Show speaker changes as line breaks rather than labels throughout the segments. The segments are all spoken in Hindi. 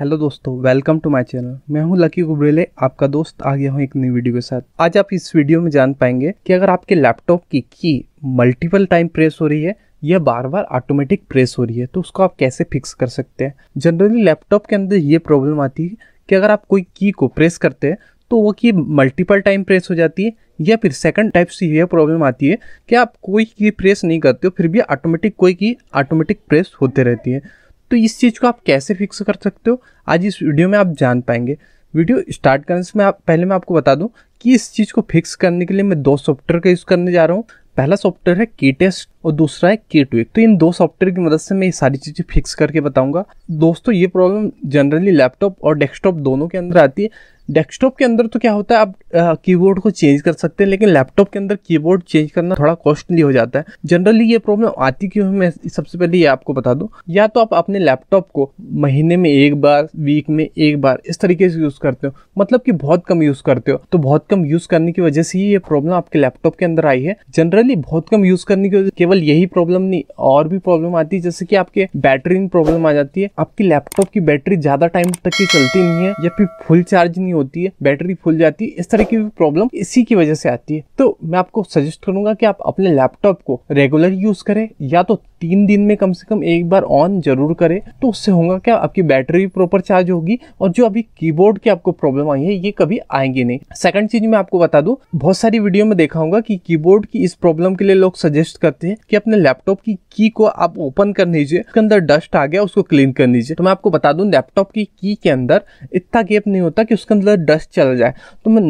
हेलो दोस्तों वेलकम टू माय चैनल मैं हूं लकी गुबरेले आपका दोस्त आ गया हूं एक नई वीडियो के साथ आज आप इस वीडियो में जान पाएंगे कि अगर आपके लैपटॉप की की मल्टीपल टाइम प्रेस हो रही है या बार बार ऑटोमेटिक प्रेस हो रही है तो उसको आप कैसे फिक्स कर सकते हैं जनरली लैपटॉप के अंदर ये प्रॉब्लम आती है कि अगर आप कोई की को प्रेस करते हैं तो वो की मल्टीपल टाइम प्रेस हो जाती है या फिर सेकंड टाइप से यह प्रॉब्लम आती है कि आप कोई की प्रेस नहीं करते हो फिर भी ऑटोमेटिक कोई की ऑटोमेटिक प्रेस होते रहती है तो इस चीज़ को आप कैसे फिक्स कर सकते हो आज इस वीडियो में आप जान पाएंगे वीडियो स्टार्ट करने से मैं आप पहले मैं आपको बता दूं कि इस चीज़ को फिक्स करने के लिए मैं दो सॉफ्टवेयर का यूज़ करने जा रहा हूँ पहला सॉफ्टवेयर है की टेस्ट और दूसरा है के टू तो इन दो सॉफ्टवेयर की मदद से मैं ये सारी चीज़ें फिक्स करके बताऊंगा दोस्तों ये प्रॉब्लम जनरली लैपटॉप और डेस्कटॉप दोनों के अंदर आती है डेस्कटॉप के अंदर तो क्या होता है आप कीबोर्ड को चेंज कर सकते हैं लेकिन लैपटॉप के अंदर कीबोर्ड चेंज करना थोड़ा कॉस्टली हो जाता है जनरली ये प्रॉब्लम आती क्यों है मैं सबसे पहले ये आपको बता दूं या तो आप अपने लैपटॉप को महीने में एक बार वीक में एक बार इस तरीके से यूज़ करते हो मतलब कि बहुत कम यूज़ करते हो तो बहुत कम यूज़ करने की वजह से ये प्रॉब्लम आपके लैपटॉप के अंदर आई है जनरली बहुत कम यूज़ करने की वजह केवल यही प्रॉब्लम नहीं और भी प्रॉब्लम आती है जैसे कि आपके बैटरी में प्रॉब्लम आ जाती है आपकी लैपटॉप की बैटरी ज़्यादा टाइम तक की चलती नहीं है या फिर फुल चार्ज नहीं होती है बैटरी फुल जाती है इस तरह की भी प्रॉब्लम इसी की वजह से आती है तो मैं आपको सजेस्ट करूंगा कि आप अपने लैपटॉप को रेगुलर यूज़ करें या तो तीन दिन में कम से कम एक बार ऑन जरूर करें तो उससे होगा क्या आपकी बैटरी प्रॉपर चार्ज होगी और जो अभी कीबोर्ड की आपको प्रॉब्लम आई है ये कभी आएंगे नहीं सेकंड चीज मैं आपको बता दूं बहुत सारी वीडियो में देखा होगा कि कीबोर्ड की इस प्रॉब्लम के लिए लोग सजेस्ट करते हैं कि अपने लैपटॉप की की को आप ओपन कर लीजिए उसके अंदर डस्ट आ गया उसको क्लीन कर लीजिए तो मैं आपको बता दूं लैपटॉप की की के अंदर इतना गैप नहीं होता कि उसके अंदर डस्ट चला जाए तो मैं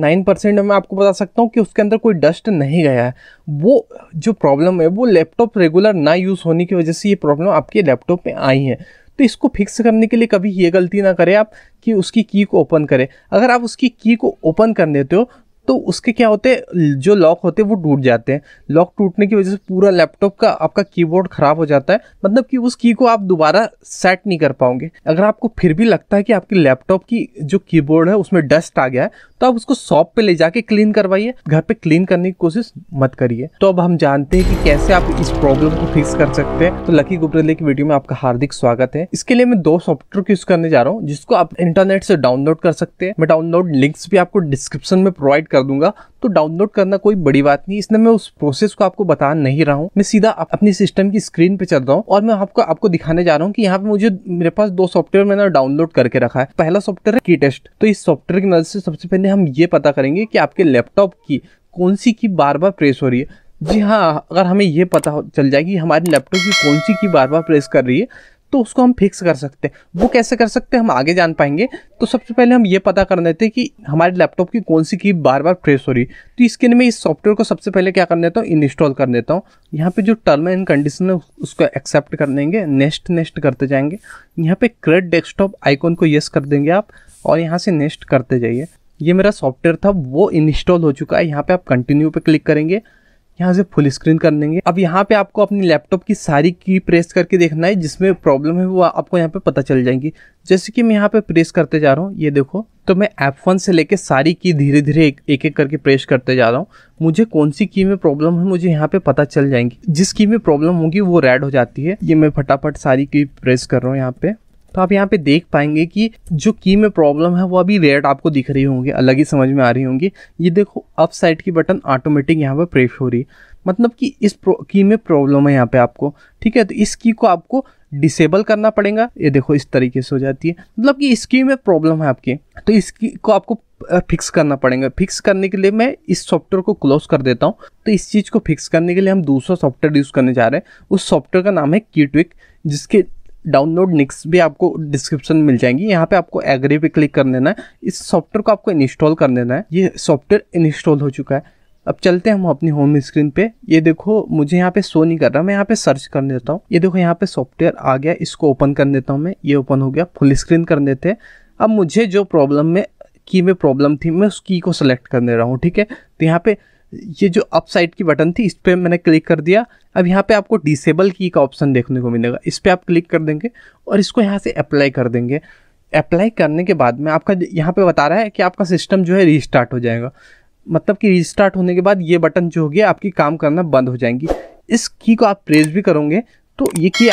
नाइन परसेंट मैं आपको बता सकता हूँ कि उसके अंदर कोई डस्ट नहीं गया है वो जो प्रॉब्लम है वो लैपटॉप रेगुलर ना यूज़ होने की वजह से ये प्रॉब्लम आपके लैपटॉप में आई है तो इसको फिक्स करने के लिए कभी ये गलती ना करें आप कि उसकी की को ओपन करें अगर आप उसकी की को ओपन कर देते हो तो उसके क्या होते हैं जो लॉक होते हैं वो टूट जाते हैं लॉक टूटने की वजह से पूरा लैपटॉप का आपका कीबोर्ड ख़राब हो जाता है मतलब कि उस की को आप दोबारा सेट नहीं कर पाओगे अगर आपको फिर भी लगता है कि आपकी लैपटॉप की जो कीबोर्ड है उसमें डस्ट आ गया है तो आप उसको शॉप पे ले जाके क्लीन करवाइए घर पे क्लीन करने की कोशिश मत करिए तो अब हम जानते हैं कि कैसे आप इस प्रॉब्लम को फिक्स कर सकते हैं तो लकी गुप्रेले की वीडियो में आपका हार्दिक स्वागत है इसके लिए मैं दो सॉफ्टवेयर यूज करने जा रहा हूँ जिसको आप इंटरनेट से डाउनलोड कर सकते हैं मैं डाउनलोड लिंक्स भी आपको डिस्क्रिप्शन में प्रोवाइड कंप्लीट कर दूंगा तो डाउनलोड करना कोई बड़ी बात नहीं इसलिए मैं उस प्रोसेस को आपको बता नहीं रहा हूँ मैं सीधा अपनी सिस्टम की स्क्रीन पे चल रहा हूँ और मैं आपको आपको दिखाने जा रहा हूँ कि यहाँ पे मुझे मेरे पास दो सॉफ्टवेयर मैंने डाउनलोड करके रखा है पहला सॉफ्टवेयर है की टेस्ट तो इस सॉफ्टवेयर की मदद से सबसे पहले हम ये पता करेंगे कि आपके लैपटॉप की कौन सी की बार बार प्रेस हो रही है जी हाँ अगर हमें यह पता चल जाएगी हमारे लैपटॉप की कौन सी की बार बार प्रेस कर रही है तो उसको हम फिक्स कर सकते हैं वो कैसे कर सकते हैं हम आगे जान पाएंगे तो सबसे पहले हम ये पता कर लेते हैं कि हमारे लैपटॉप की कौन सी की बार बार फ्रेश हो रही है तो इसके लिए मैं इस सॉफ्टवेयर को सबसे पहले क्या कर देता हूँ इंस्टॉल कर देता हूँ यहाँ पे जो टर्म एंड कंडीशन है उसको एक्सेप्ट कर देंगे नेक्स्ट नेक्स्ट करते जाएंगे यहाँ पे क्रेड डेस्कटॉप आइकॉन को येस कर देंगे आप और यहाँ से नेक्स्ट करते जाइए ये मेरा सॉफ्टवेयर था वो इंस्टॉल हो चुका है यहाँ पे आप कंटिन्यू पे क्लिक करेंगे यहाँ से फुल स्क्रीन कर लेंगे अब यहाँ पे आपको अपनी लैपटॉप की सारी की प्रेस करके देखना है जिसमें प्रॉब्लम है वो आपको यहाँ पे पता चल जाएंगी जैसे कि मैं यहाँ पे प्रेस करते जा रहा हूँ ये देखो तो मैं एफ वन से लेके सारी की धीरे धीरे एक, एक एक करके प्रेस करते जा रहा हूँ मुझे कौन सी की में प्रॉब्लम है मुझे यहाँ पे पता चल जाएंगी जिस की में प्रॉब्लम होगी वो रेड हो जाती है ये मैं फटाफट सारी की प्रेस कर रहा हूँ यहाँ पे तो आप यहाँ पे देख पाएंगे कि जो की में प्रॉब्लम है वो अभी रेड आपको दिख रही होंगी अलग ही समझ में आ रही होंगी ये देखो अप साइड की बटन ऑटोमेटिक यहाँ पर प्रेस हो रही है मतलब कि इस की में प्रॉब्लम है यहाँ पे आपको ठीक है तो इस की को आपको डिसेबल करना पड़ेगा ये देखो इस तरीके से हो जाती है मतलब कि इस की में प्रॉब्लम है आपकी तो इसकी को आपको फिक्स करना पड़ेगा फिक्स करने के लिए मैं इस सॉफ्टवेयर को क्लोज कर देता हूँ तो इस चीज़ को फिक्स करने के लिए हम दूसरा सॉफ्टवेयर यूज़ करने जा रहे हैं उस सॉफ्टवेयर का नाम है कीटविक जिसके डाउनलोड निक्स भी आपको डिस्क्रिप्शन मिल जाएंगी यहाँ पे आपको एग्री पे क्लिक कर देना है इस सॉफ्टवेयर को आपको इंस्टॉल कर देना है ये सॉफ्टवेयर इंस्टॉल हो चुका है अब चलते हैं हम अपनी होम स्क्रीन पे ये देखो मुझे यहाँ पे शो नहीं कर रहा मैं यहाँ पे सर्च कर देता हूँ ये देखो यहाँ पे सॉफ्टवेयर आ गया इसको ओपन कर देता हूँ मैं ये ओपन हो गया फुल स्क्रीन कर देते हैं अब मुझे जो प्रॉब्लम में की में प्रॉब्लम थी मैं उस की को सेलेक्ट कर दे रहा हूँ ठीक है तो यहाँ पे ये जो अप साइड की बटन थी इस पर मैंने क्लिक कर दिया अब यहाँ पे आपको डिसेबल की का ऑप्शन देखने को मिलेगा इस पर आप क्लिक कर देंगे और इसको यहाँ से अप्लाई कर देंगे अप्लाई करने के बाद में आपका यहाँ पे बता रहा है कि आपका सिस्टम जो है रीस्टार्ट हो जाएगा मतलब कि रीस्टार्ट होने के बाद ये बटन जो होगी आपकी काम करना बंद हो जाएंगी इस की को आप प्रेस भी करोगे तो ये की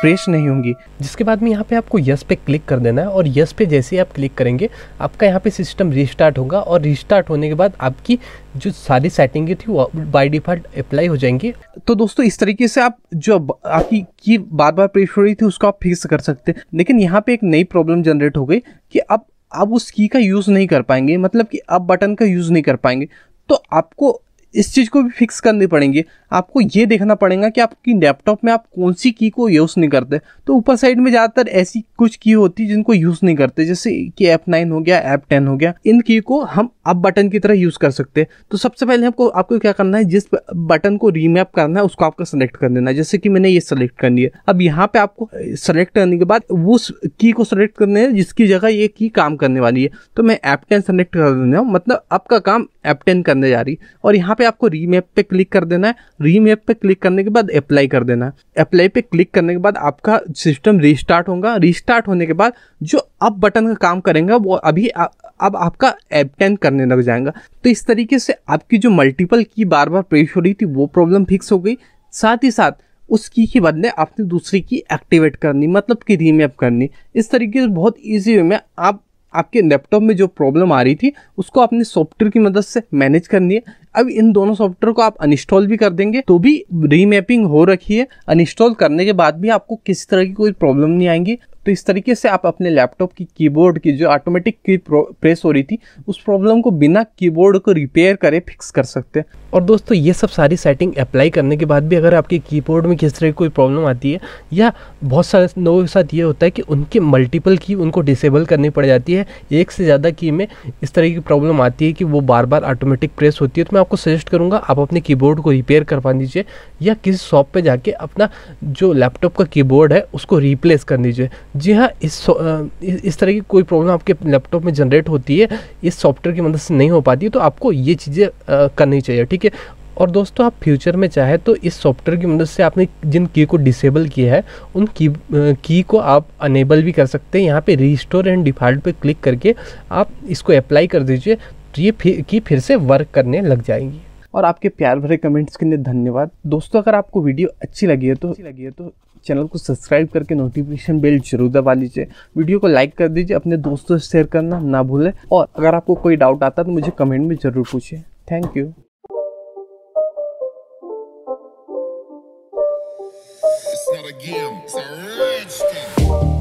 प्रेस नहीं होंगी जिसके बाद में यहाँ पे आपको यस पे क्लिक कर देना है और यस पे जैसे ही आप क्लिक करेंगे आपका यहाँ पे सिस्टम रिस्टार्ट होगा और रिस्टार्ट होने के बाद आपकी जो सारी सेटिंग थी वो बाय डिफ़ॉल्ट अप्लाई हो जाएंगी तो दोस्तों इस तरीके से आप जो आपकी की बार बार प्रेस हो रही थी उसको आप फिक्स कर सकते हैं लेकिन यहाँ पर एक नई प्रॉब्लम जनरेट हो गई कि अब आप उस की का यूज़ नहीं कर पाएंगे मतलब कि आप बटन का यूज़ नहीं कर पाएंगे तो आपको इस चीज़ को भी फिक्स करनी पड़ेंगी आपको ये देखना पड़ेगा कि आपकी लैपटॉप में आप कौन सी की को यूज़ नहीं करते तो ऊपर साइड में ज़्यादातर ऐसी कुछ की होती है जिनको यूज़ नहीं करते जैसे कि ऐप नाइन हो गया ऐप टेन हो गया इन की को हम अप बटन की तरह यूज़ कर सकते हैं तो सबसे पहले हमको आपको क्या करना है जिस बटन को रीमैप करना है उसको आपको सेलेक्ट कर देना है जैसे कि मैंने ये सेलेक्ट करनी है अब यहाँ पर आपको सेलेक्ट करने के बाद वो की को सेलेक्ट करने है जिसकी जगह ये की काम करने वाली है तो मैं ऐप टेन सेलेक्ट कर देना हूँ मतलब आपका काम ऐप टेन करने जा रही है और यहाँ पे आपको रीमैप पर क्लिक कर देना है रीमेप पे क्लिक करने के बाद अप्लाई कर देना अप्लाई पे क्लिक करने के बाद आपका सिस्टम रिस्टार्ट होगा रिस्टार्ट होने के बाद जो अप बटन का काम करेंगे वो अभी आ, अब आपका एपटेन करने लग जाएगा तो इस तरीके से आपकी जो मल्टीपल की बार बार प्रेस हो रही थी वो प्रॉब्लम फिक्स हो गई साथ ही साथ उस की के बदले आपने दूसरी की एक्टिवेट करनी मतलब कि रीमैप करनी इस तरीके से बहुत ईजी वे में आप आपके लैपटॉप में जो प्रॉब्लम आ रही थी उसको आपने सॉफ्टवेयर की मदद से मैनेज करनी है अब इन दोनों सॉफ्टवेयर को आप अनइंस्टॉल भी कर देंगे तो भी रीमैपिंग हो रखी है अनइंस्टॉल करने के बाद भी आपको किसी तरह की कोई प्रॉब्लम नहीं आएंगी तो इस तरीके से आप अपने लैपटॉप की कीबोर्ड की जो ऑटोमेटिक की प्रेस हो रही थी उस प्रॉब्लम को बिना कीबोर्ड को रिपेयर करे फिक्स कर सकते हैं और दोस्तों ये सब सारी सेटिंग अप्लाई करने के बाद भी अगर आपके कीबोर्ड में किस तरह की कोई प्रॉब्लम आती है या बहुत सारे लोगों के साथ ये होता है कि उनके मल्टीपल की उनको डिसेबल करनी पड़ जाती है एक से ज़्यादा की में इस तरह की प्रॉब्लम आती है कि वो बार बार ऑटोमेटिक प्रेस होती है तो मैं आपको सजेस्ट करूँगा आप अपने की को रिपेयर करवा दीजिए या किसी शॉप पर जाके अपना जो लैपटॉप का की है उसको रिप्लेस कर दीजिए जी हाँ इस इस तरह की कोई प्रॉब्लम आपके लैपटॉप में जनरेट होती है इस सॉफ्टवेयर की मदद से नहीं हो पाती है तो आपको ये चीज़ें करनी चाहिए ठीक है और दोस्तों आप फ्यूचर में चाहे तो इस सॉफ्टवेयर की मदद से आपने जिन की को डिसेबल किया है उन की की को आप अनेबल भी कर सकते हैं यहाँ पे रिस्टोर एंड डिफ़ॉल्ट पे क्लिक करके आप इसको अप्लाई कर दीजिए तो ये की फिर से वर्क करने लग जाएंगी और आपके प्यार भरे कमेंट्स के लिए धन्यवाद दोस्तों अगर आपको वीडियो अच्छी लगी है तो अच्छी लगी है तो चैनल को सब्सक्राइब करके नोटिफिकेशन बेल जरूर दबा लीजिए वीडियो को लाइक कर दीजिए अपने दोस्तों से शेयर करना ना भूलें और अगर आपको कोई डाउट आता तो मुझे कमेंट में ज़रूर पूछिए thank you It's not a game, it's a rage